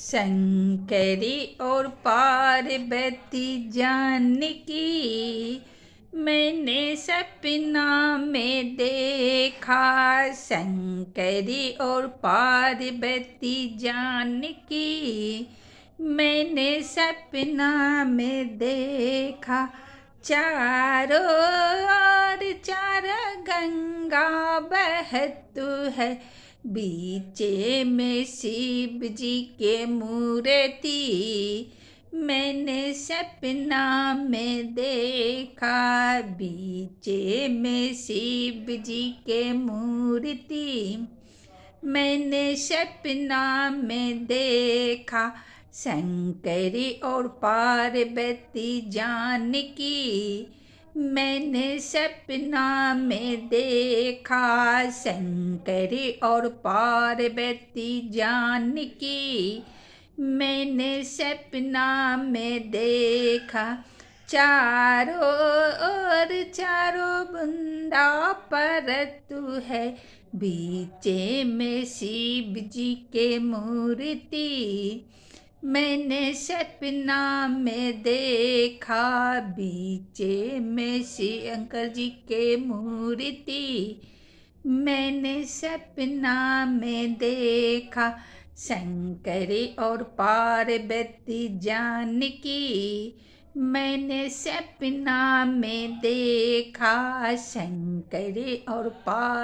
शंकरी और पार्वती जान की मैंने सपना में देखा शंकरी और पार्वती जान की मैंने सपना में देखा चारों और चार गंगा बहत है बीचे में शिव जी के मूर्ति मैंने सपना में देखा बीचे में शिव जी के मूर्ति मैंने सपना में देखा शंकरी और पार्वती जान की मैंने सपना में देखा शंकर और पार्वती जान की मैंने सपना में देखा चारों और चारों बुंदा तू है बीचे में शिव जी के मूर्ति मैंने सपना में देखा बीचे में श्री अंकल जी के मूर्ति मैंने सपना में देखा शंकरी और पार्वती जान की मैंने सपना में देखा शंकरी और पार